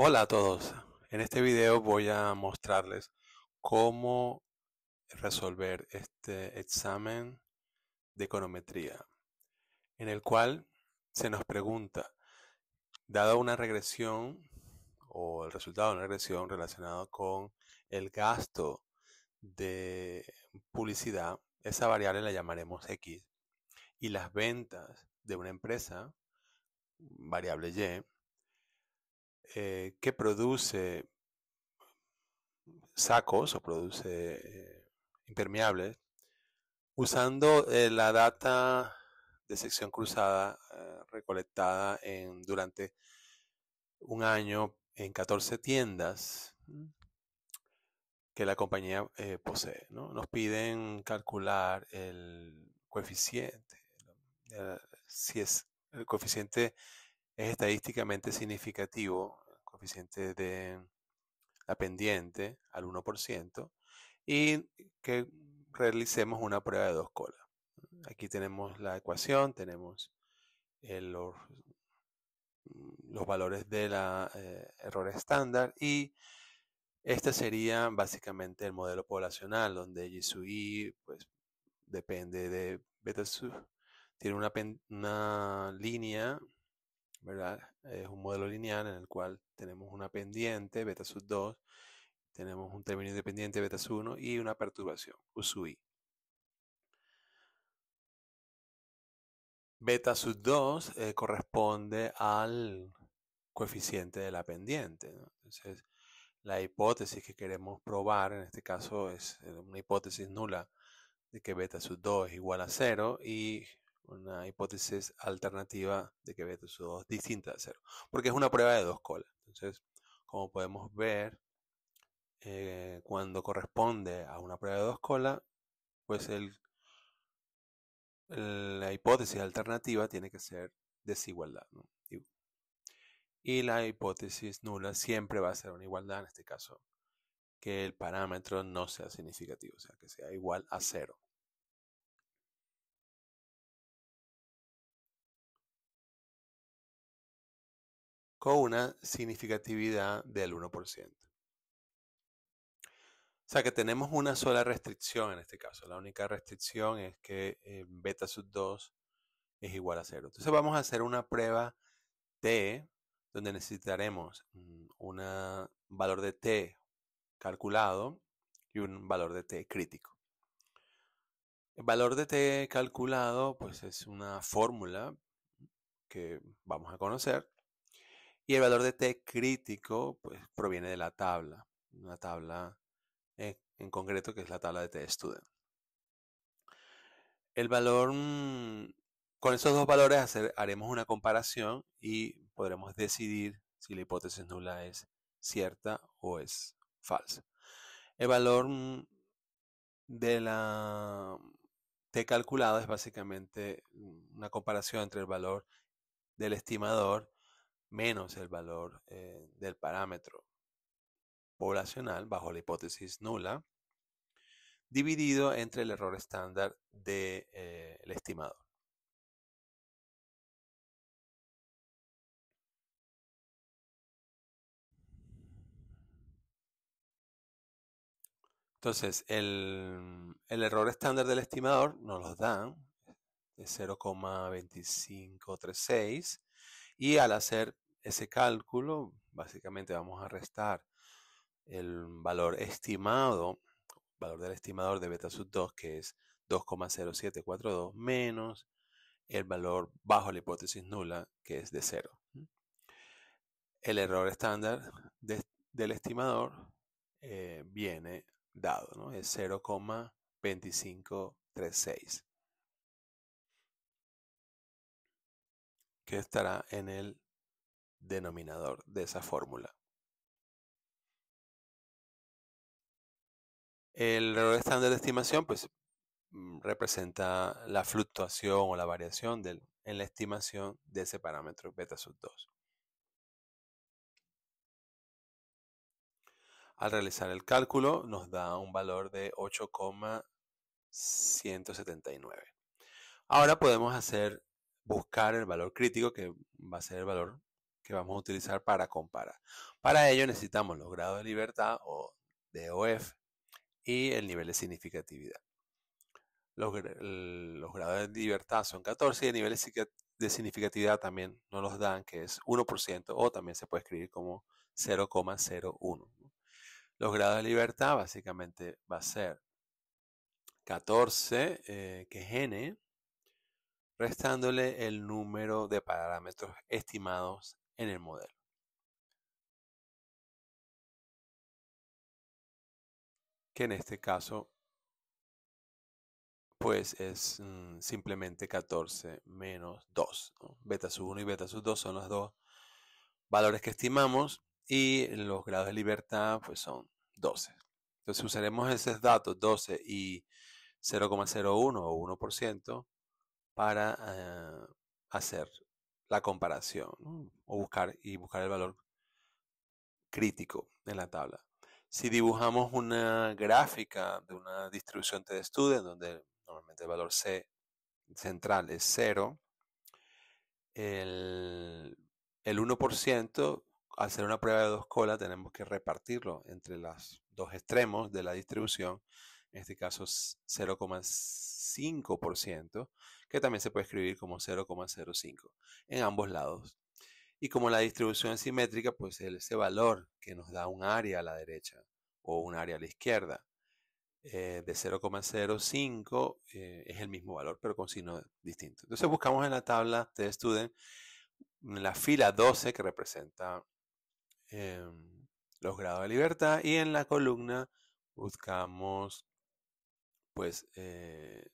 Hola a todos, en este video voy a mostrarles cómo resolver este examen de econometría en el cual se nos pregunta, dado una regresión o el resultado de una regresión relacionado con el gasto de publicidad, esa variable la llamaremos X, y las ventas de una empresa, variable Y, eh, que produce sacos o produce eh, impermeables usando eh, la data de sección cruzada recolectada en, durante un año en 14 tiendas mm, que la compañía posee. Nos piden calcular el coeficiente, si es el coeficiente es estadísticamente significativo el coeficiente de la pendiente al 1% y que realicemos una prueba de dos colas. Aquí tenemos la ecuación, tenemos eh, mm, los, valores de la eh, error estándar y este sería básicamente el modelo poblacional donde y su pues, depende de beta sub, tiene una, una línea ¿verdad? Es un modelo lineal en el cual tenemos una pendiente, beta sub 2, tenemos un término independiente, beta sub 1, y una perturbación, u sub i. Beta sub 2 eh, corresponde al coeficiente de la pendiente. Entonces, la hipótesis que queremos probar, en este caso es eh, una hipótesis nula, de que beta sub 2 es igual a 0 y una hipótesis alternativa de que b 2 es distinta de cero, porque es una prueba de dos colas. Entonces, como podemos ver, eh, cuando corresponde a una prueba de dos colas, pues la hipótesis alternativa tiene que ser desigualdad. Y, y la hipótesis nula siempre va a ser una igualdad, en este caso, que el parámetro no sea significativo, o sea, que sea igual a cero. con una significatividad del 1%. O sea que tenemos una sola restricción en este caso. La única restricción es que eh, beta sub 2 es igual a 0. Entonces vamos a hacer una prueba T donde necesitaremos mm, un valor de T calculado y un valor de T crítico. El valor de T calculado pues es una fórmula que vamos a conocer y el valor de T este crítico pues, proviene de la tabla, una tabla en, concreto que es la tabla de T student. El valor, mm, con esos dos valores haremos una comparación y podremos decidir si la hipótesis nula es cierta o es falsa. El valor mm, de la mm, T calculado es básicamente una comparación entre el valor del estimador menos el valor eh, del parámetro poblacional bajo la hipótesis nula, dividido entre el error estándar del eh, estimador. Entonces, el, el, error estándar del estimador nos lo dan, es 0,2536 y al hacer ese cálculo, básicamente vamos a restar el valor estimado, valor del estimador de beta sub 2, que es 2,0742, menos el valor bajo la hipótesis nula, que es de 0. El error estándar del estimador eh, viene dado, ¿no? Es 0,2536. que estará en el denominador de esa fórmula. El error estándar de estimación pues, mm, representa la fluctuación o la variación en la estimación de ese parámetro beta sub 2. Al realizar el cálculo nos da un valor de 8,179. Ahora podemos hacer buscar el valor crítico que va a ser el valor que vamos a utilizar para comparar. Para ello necesitamos los grados de libertad o DOF y el nivel de significatividad. Los, grados de libertad son 14 y el nivel de significatividad también nos los dan, que es 1% o también se puede escribir como 0,01. Los grados de libertad básicamente va a ser 14, eh, que es n, restándole el número de parámetros estimados en el modelo. Que en este caso, pues es mm, simplemente 14 menos 2. Beta sub 1 y beta sub 2 son los dos valores que estimamos y los grados de libertad pues son 12. Entonces usaremos esos datos 12 y 0,01 o 1% para eh, hacer la comparación o buscar y buscar el valor crítico en la tabla. Si dibujamos una gráfica de una distribución t de estudio, donde normalmente el valor C central es 0, el, 1%, al ser una prueba de dos colas, tenemos que repartirlo entre los dos extremos de la distribución, en este caso 0,6%. 5%, que también se puede escribir como 0,05 en ambos lados. Y como la distribución es simétrica, pues ese valor que nos da un área a la derecha o un área a la izquierda eh, de 0,05 eh, es el mismo valor, pero con signo distinto. Entonces buscamos en la tabla de Student mm, la fila 12 que representa em, los grados de libertad y en la columna buscamos pues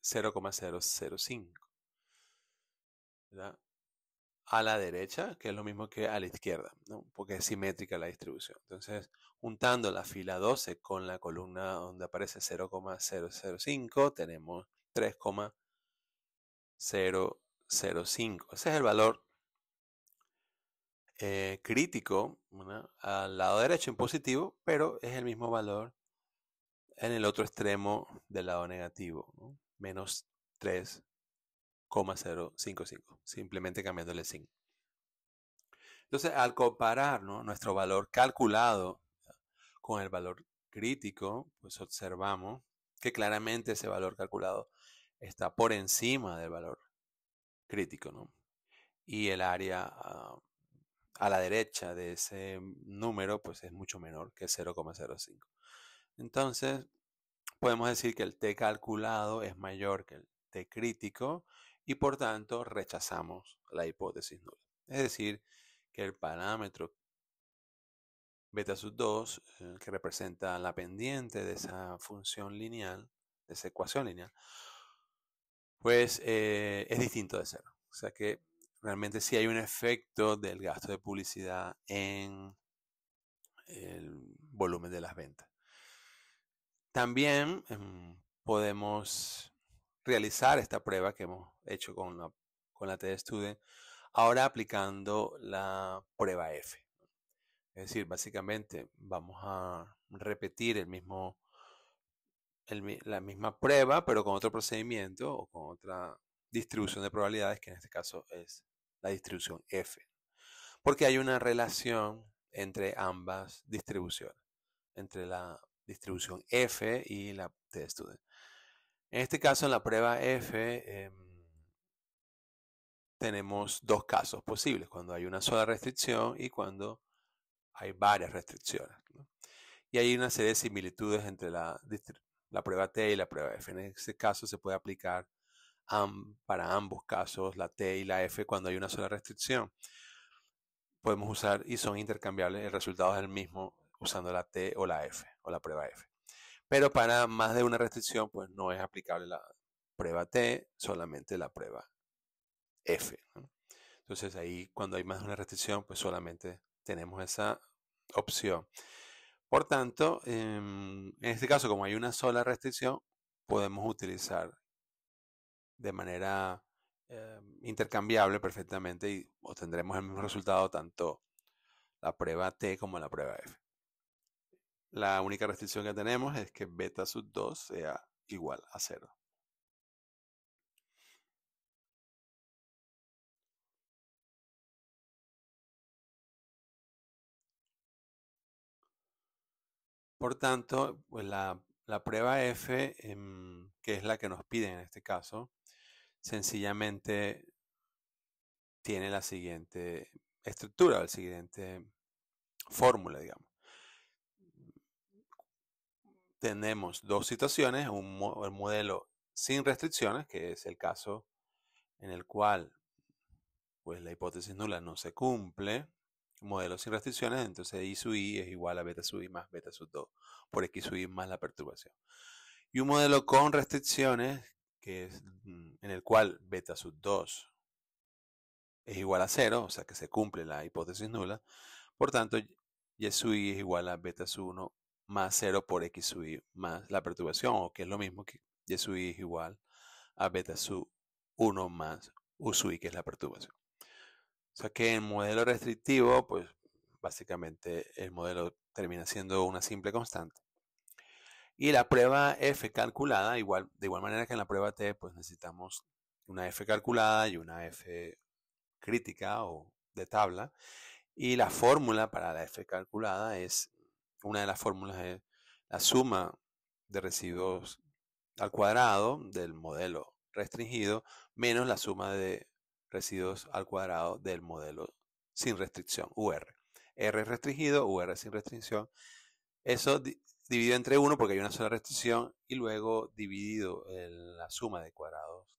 0,005. Eh, a la derecha, que es lo mismo que a la izquierda, porque es simétrica la distribución. Entonces, juntando la fila 12 con la columna donde aparece 0,005, tenemos 3,005. Ese es el valor eh, crítico al lado derecho en positivo, pero es el mismo valor en el otro extremo del lado negativo, menos 3,055, simplemente cambiándole 5. Entonces, al comparar nuestro valor calculado con el valor crítico, pues observamos que claramente ese valor calculado está por encima del valor crítico, ¿no? Y el área ah, a la derecha de ese número, pues es mucho menor que 0,05. Entonces, podemos decir que el T calculado es mayor que el T crítico y por tanto rechazamos la hipótesis nula. Es decir, que el parámetro beta sub 2, que representa la pendiente de esa función lineal, de esa ecuación lineal, pues eh, es distinto de cero. O sea que realmente sí hay un efecto del gasto de publicidad en el volumen de las ventas. También em, podemos realizar esta prueba que hemos hecho con la, con la Student, ahora aplicando la prueba F. Es decir, básicamente vamos a repetir el mismo, la misma prueba, pero con otro procedimiento o con otra distribución de probabilidades, que en este caso es la distribución F. Porque hay una relación entre ambas distribuciones, entre la distribución F y la T student. En este caso, en la prueba F, em, tenemos dos casos posibles, cuando hay una sola restricción y cuando hay varias restricciones. Y hay una serie de similitudes entre la, prueba T y la prueba F. En este caso se puede aplicar para ambos casos la T y la F cuando hay una sola restricción. Podemos usar y son intercambiables, el resultado es el mismo usando la T o la F la prueba F. Pero para más de una restricción, pues no es aplicable la prueba T, solamente la prueba F. Entonces ahí cuando hay más de una restricción, pues solamente tenemos esa opción. Por tanto, em, en este caso, como hay una sola restricción, podemos utilizar de manera em, intercambiable perfectamente y obtendremos el mismo resultado tanto la prueba T como la prueba F. La única restricción que tenemos es que beta sub 2 sea igual a 0. Por tanto, pues la, prueba F, em, que es la que nos piden en este caso, sencillamente tiene la siguiente estructura, la siguiente fórmula, digamos tenemos dos situaciones, un modelo sin restricciones, que es el caso en el cual pues la hipótesis nula no se cumple, modelo sin restricciones, entonces y sub I es igual a beta sub I más beta sub 2 por X sub I más la perturbación. Y un modelo con restricciones, que es mm, en el cual beta sub 2 es igual a 0, o sea que se cumple la hipótesis nula, por tanto Y sub I es igual a beta sub 1 más 0 por x sub i más la perturbación, o que es lo mismo que y sub i es igual a beta sub 1 más u sub i, que es la perturbación. O sea que en modelo restrictivo, pues básicamente el modelo termina siendo una simple constante. Y la prueba F calculada, igual, de igual manera que en la prueba T, pues necesitamos una F calculada y una F crítica o de tabla. Y la fórmula para la F calculada es una de las fórmulas es la suma de residuos al cuadrado del modelo restringido menos la suma de residuos al cuadrado del modelo sin restricción, UR. R restringido, UR sin restricción. Eso dividido entre 1 porque hay una sola restricción y luego dividido la suma de cuadrados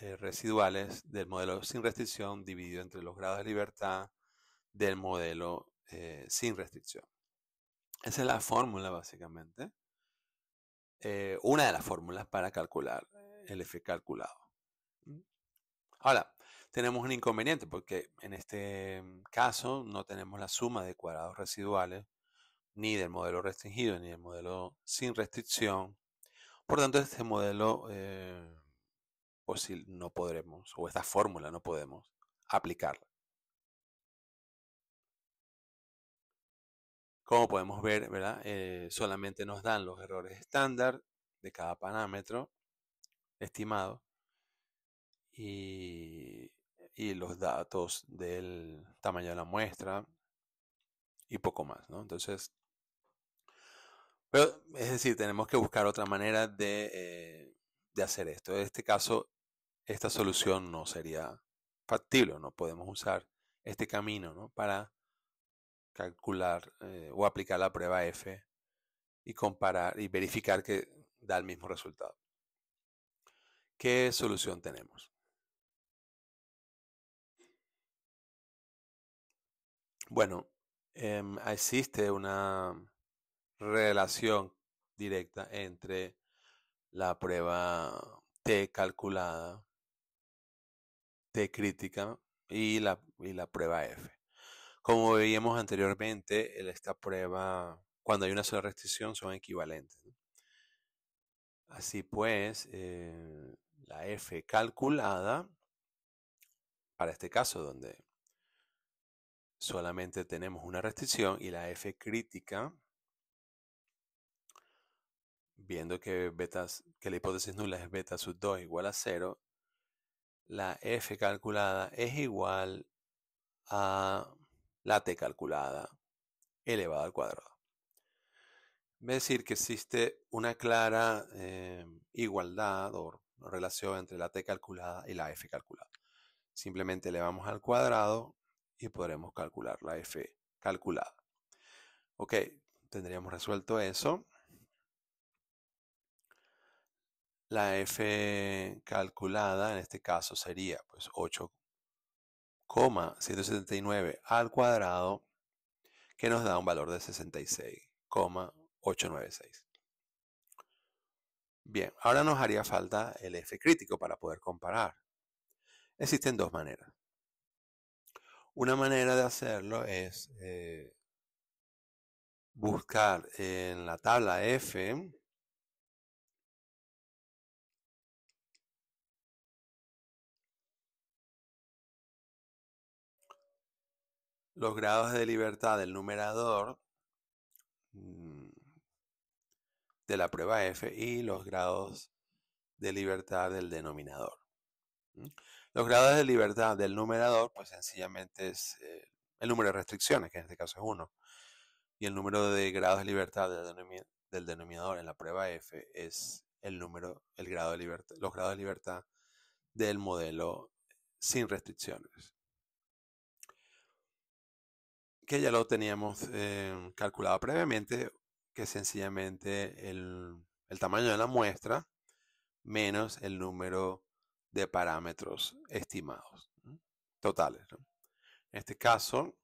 eh, residuales del modelo sin restricción dividido entre los grados de libertad del modelo eh, sin restricción. Esa es la fórmula, básicamente. Eh, una de las fórmulas para calcular eh, el F calculado. Ahora, tenemos un inconveniente porque en este mm, caso no tenemos la suma de cuadrados residuales ni del modelo restringido ni del modelo sin restricción. Por tanto, este modelo eh, pues no podremos, o esta fórmula no podemos aplicarla. Como podemos ver, eh, solamente nos dan los errores estándar de cada parámetro estimado y, los datos del tamaño de la muestra y poco más, ¿no? Entonces, pero, es decir, tenemos que buscar otra manera de, eh, hacer esto. En este caso, esta solución no sería factible, no podemos usar este camino para calcular eh, o aplicar la prueba F y comparar y verificar que da el mismo resultado. ¿Qué solución tenemos? Bueno, em, existe una relación directa entre la prueba T calculada, T crítica y la, y la prueba F. Como veíamos anteriormente, esta prueba, cuando hay una sola restricción, son equivalentes. Así pues, eh, la F calculada, para este caso donde solamente tenemos una restricción, y la F crítica, viendo que, betas, que la hipótesis nula es beta sub 2 igual a 0, la F calculada es igual a la t calculada elevada al cuadrado. Es decir, que existe una clara em, igualdad o relación entre la t calculada y la f calculada. Simplemente elevamos al cuadrado y podremos calcular la f calculada. Ok, tendríamos resuelto eso. La f calculada en este caso sería pues 8 179 al cuadrado, que nos da un valor de 66,896. Bien, ahora nos haría falta el F crítico para poder comparar. Existen dos maneras. Una manera de hacerlo es eh, buscar en la tabla F Los grados de libertad del numerador mm, de la prueba F y los grados de libertad del denominador. Los grados de libertad del numerador, pues sencillamente es eh, el número de restricciones, que en este caso es 1, y el número de grados de libertad del, del, denominador en la prueba F es el número, el grado de libertad, los grados de libertad del modelo sin restricciones que ya lo teníamos eh, calculado previamente, que sencillamente el, tamaño de la muestra menos el número de parámetros estimados totales. En este caso,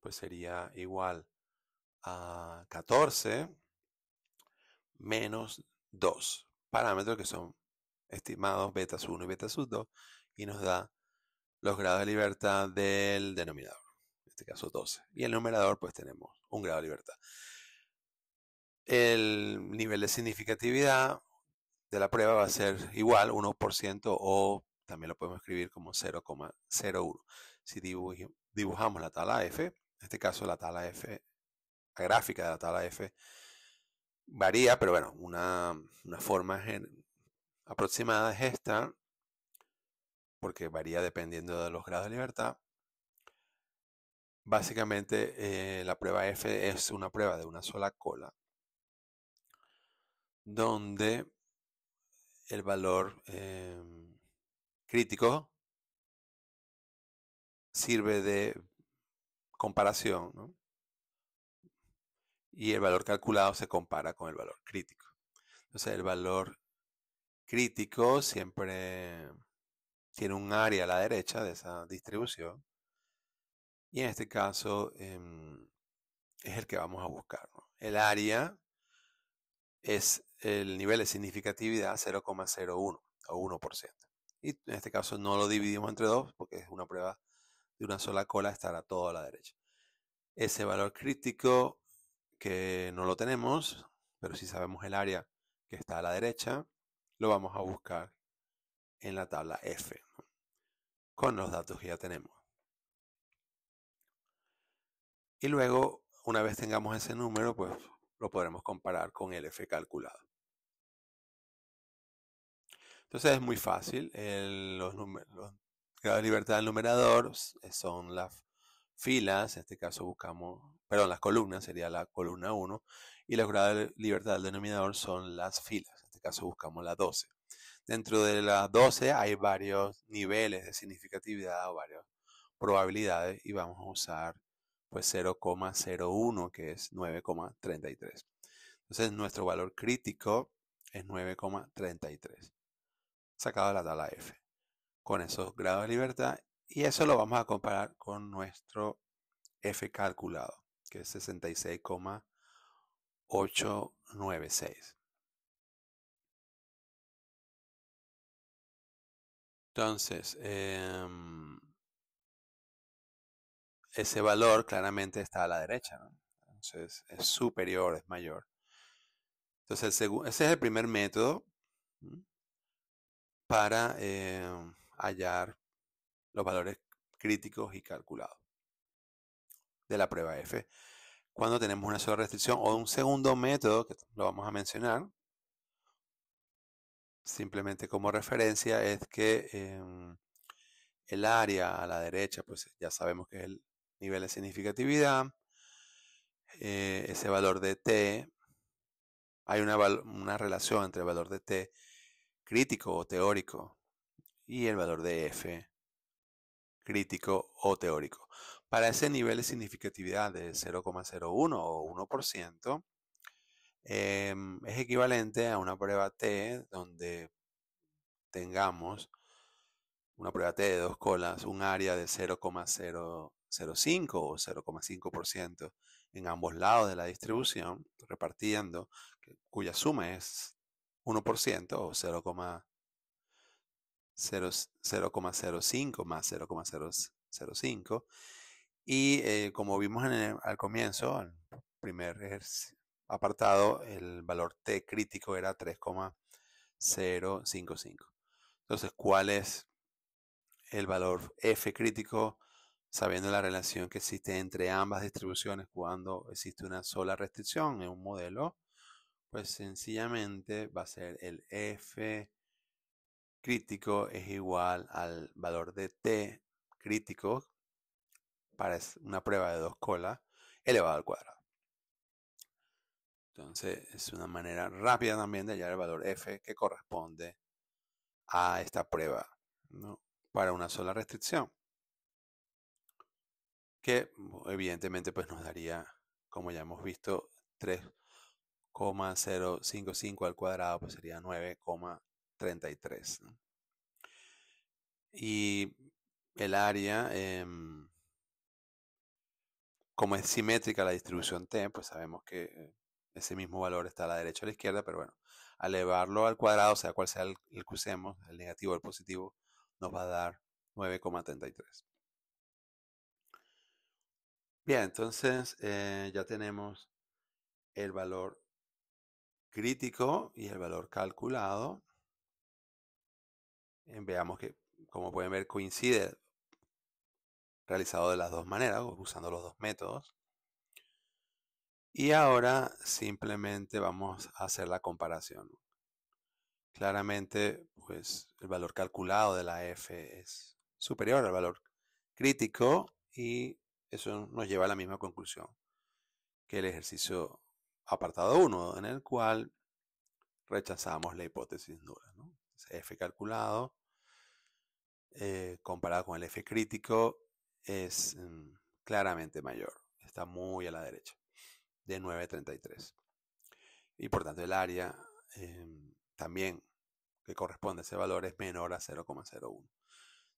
pues sería igual a 14 menos 2 parámetros que son estimados beta 1 y beta 2 y nos da los grados de libertad del denominador. En este caso 12. Y el numerador, pues tenemos un grado de libertad. El nivel de significatividad de la prueba va a ser igual, 1% o también lo podemos escribir como 0,01. Si dibujamos la tabla F, en este caso la tabla F, la gráfica de la tabla F varía, pero bueno, una, forma aproximada es esta, porque varía dependiendo de los grados de libertad. Básicamente, eh, la prueba F es una prueba de una sola cola, donde el valor em, crítico sirve de comparación, Y el valor calculado se compara con el valor crítico. Entonces, el valor crítico siempre tiene un área a la derecha de esa distribución y en este caso em, es el que vamos a buscar. El área es el nivel de significatividad 0,01 o 1%. Y en este caso no lo dividimos entre dos porque es una prueba de una sola cola, estará todo a la derecha. Ese valor crítico que no lo tenemos, pero si sí sabemos el área que está a la derecha, lo vamos a buscar en la tabla F, con los datos que ya tenemos. Y luego, una vez tengamos ese número, pues lo podremos comparar con el F calculado. Entonces es muy fácil. los, grados de libertad del numerador eh, son las filas, en este caso buscamos, perdón, las columnas, sería la columna 1, y los grados de libertad del denominador son las filas, en este caso buscamos la 12. Dentro de la 12 hay varios niveles de significatividad, o varias probabilidades, y vamos a usar pues 0,01 que es 9,33. Entonces nuestro valor crítico es 9,33 sacado de la tabla F con esos grados de libertad y eso lo vamos a comparar con nuestro F calculado que es 66,896. Entonces, em, ese valor claramente está a la derecha, Entonces es superior, es mayor. Entonces ese es el primer método para em, hallar los valores críticos y calculados de la prueba F. Cuando tenemos una sola restricción o un segundo método, que lo vamos a mencionar, simplemente como referencia, es que em, el área a la derecha, pues ya sabemos que es el nivel de significatividad, eh, ese valor de T, hay una, relación entre el valor de T crítico o teórico y el valor de F crítico o teórico. Para ese nivel de significatividad de 0,01 o 1%, em, es equivalente a una prueba T donde tengamos una prueba T de dos colas, un área de 0,0 0,5 o 0,5% en ambos lados de la distribución, repartiendo, cuya suma es 1% o 0,05 más 0,005. Y eh, como vimos al comienzo, al primer apartado, el valor T crítico era 3,055. Entonces, ¿cuál es el valor F crítico? sabiendo la relación que existe entre ambas distribuciones cuando existe una sola restricción en un modelo, pues sencillamente va a ser el F crítico es igual al valor de T crítico para una prueba de dos colas elevado al cuadrado. Entonces es una manera rápida también de hallar el valor F que corresponde a esta prueba para una sola restricción que mm, evidentemente pues nos daría, como ya hemos visto, 3,055 al cuadrado, pues sería 9,33. Y el área, em, como es simétrica la distribución T, pues sabemos que ese mismo valor está a la derecha o a la izquierda, pero bueno, al elevarlo al cuadrado, sea cual sea el que usemos, el negativo o el positivo, nos va a dar 9,33. Bien, entonces eh, ya tenemos el valor crítico y el valor calculado. Eh, veamos que, como pueden ver, coincide realizado de las dos maneras, usando los dos métodos. Y ahora simplemente vamos a hacer la comparación. Claramente, pues el valor calculado de la F es superior al valor crítico y eso nos lleva a la misma conclusión que el ejercicio apartado 1, en el cual rechazamos la hipótesis nula. ¿no? F calculado eh, comparado con el F crítico es mm, claramente mayor. Está muy a la derecha, de 9.33. Y por tanto el área em, también que corresponde a ese valor es menor a 0,01.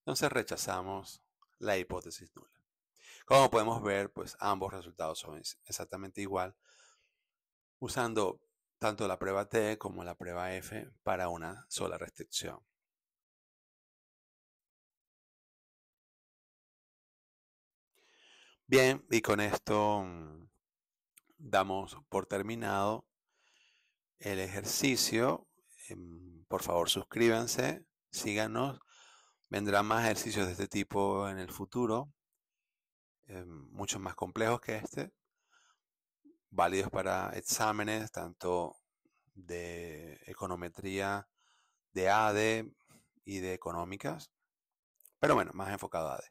Entonces rechazamos la hipótesis nula. Como podemos ver, pues ambos resultados son exactamente igual usando tanto la prueba T como la prueba F para una sola restricción. Bien, y con esto mm, damos por terminado el ejercicio. Em, por favor, suscríbanse, síganos. Vendrán más ejercicios de este tipo en el futuro. Eh, Muchos más complejos que este, válidos para exámenes tanto de econometría de ADE y de económicas, pero bueno, más enfocado a ADE.